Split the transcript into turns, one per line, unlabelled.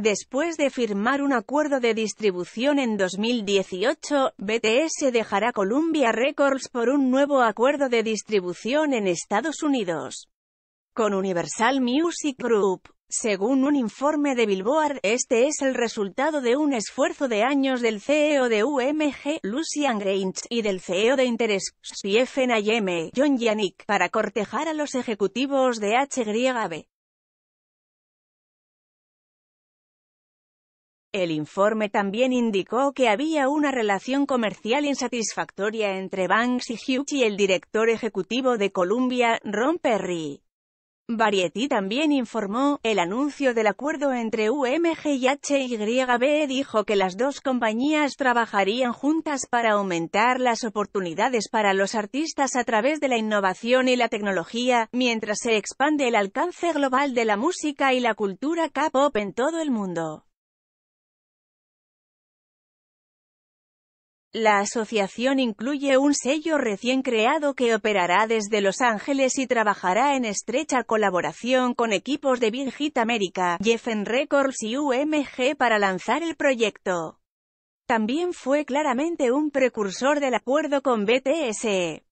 Después de firmar un acuerdo de distribución en 2018, BTS dejará Columbia Records por un nuevo acuerdo de distribución en Estados Unidos con Universal Music Group. Según un informe de Billboard, este es el resultado de un esfuerzo de años del CEO de UMG, Lucian Grange, y del CEO de
Interes, Stephen John Yannick, para cortejar a los ejecutivos de HYB. El informe también indicó que había una relación comercial insatisfactoria entre
Banks y Hughes y el director ejecutivo de Columbia, Ron Perry. Variety también informó, el anuncio del acuerdo entre UMG y HYB dijo que las dos compañías trabajarían juntas para aumentar las oportunidades para los artistas a través de la innovación y la tecnología, mientras se expande el
alcance global de la música y la cultura K-pop en todo el mundo. La asociación incluye un
sello recién creado que operará desde Los Ángeles y trabajará en estrecha colaboración con equipos de Big Hit America, Jeffen Records y UMG para lanzar el
proyecto. También fue claramente un precursor del acuerdo con BTS.